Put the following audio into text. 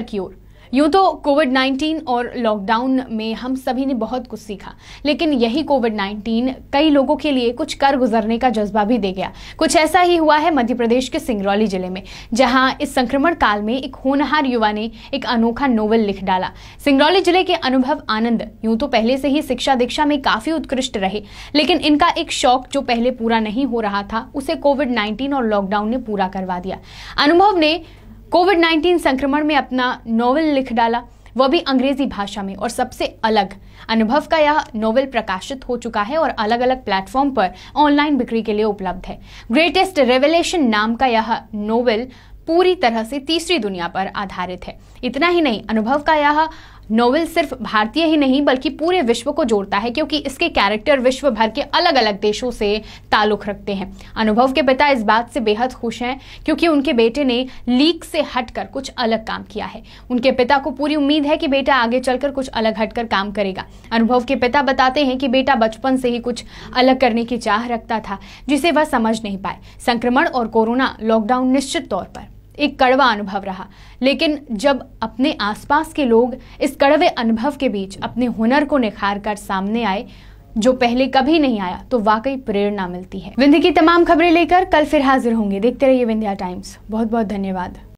उत्तर की ओर यूं तो कोविड 19 और लॉकडाउन में हम सभी ने बहुत कुछ सीखा लेकिन यही कोविड 19 कई लोगों के लिए कुछ कर गुजरने का जज्बा भी दे गया कुछ ऐसा ही हुआ है मध्य प्रदेश के सिंगरौली जिले में जहां इस संक्रमण काल में एक होनहार युवा ने एक अनोखा नोवेल लिख डाला सिंगरौली जिले के अनुभव आनंद यूं तो पहले से ही शिक्षा दीक्षा में काफी उत्कृष्ट रहे लेकिन इनका एक शौक जो पहले पूरा नहीं हो रहा था उसे कोविड नाइन्टीन और लॉकडाउन ने पूरा करवा दिया अनुभव ने कोविड 19 संक्रमण में अपना नॉवल लिख डाला वह भी अंग्रेजी भाषा में और सबसे अलग अनुभव का यह नोवेल प्रकाशित हो चुका है और अलग अलग प्लेटफॉर्म पर ऑनलाइन बिक्री के लिए उपलब्ध है ग्रेटेस्ट रेवलेशन नाम का यह नोवेल पूरी तरह से तीसरी दुनिया पर आधारित है इतना ही नहीं अनुभव का यह नोवेल सिर्फ भारतीय ही नहीं बल्कि पूरे विश्व को जोड़ता है क्योंकि इसके कैरेक्टर विश्व भर के अलग अलग देशों से ताल्लुक रखते हैं अनुभव के पिता इस बात से बेहद खुश हैं क्योंकि उनके बेटे ने लीक से हटकर कुछ अलग काम किया है उनके पिता को पूरी उम्मीद है कि बेटा आगे चलकर कुछ अलग हटकर काम करेगा अनुभव के पिता बताते हैं कि बेटा बचपन से ही कुछ अलग करने की चाह रखता था जिसे वह समझ नहीं पाए संक्रमण और कोरोना लॉकडाउन निश्चित तौर पर एक कड़वा अनुभव रहा लेकिन जब अपने आसपास के लोग इस कड़वे अनुभव के बीच अपने हुनर को निखार कर सामने आए जो पहले कभी नहीं आया तो वाकई प्रेरणा मिलती है विंध्य की तमाम खबरें लेकर कल फिर हाजिर होंगे देखते रहिए विंध्या टाइम्स बहुत बहुत धन्यवाद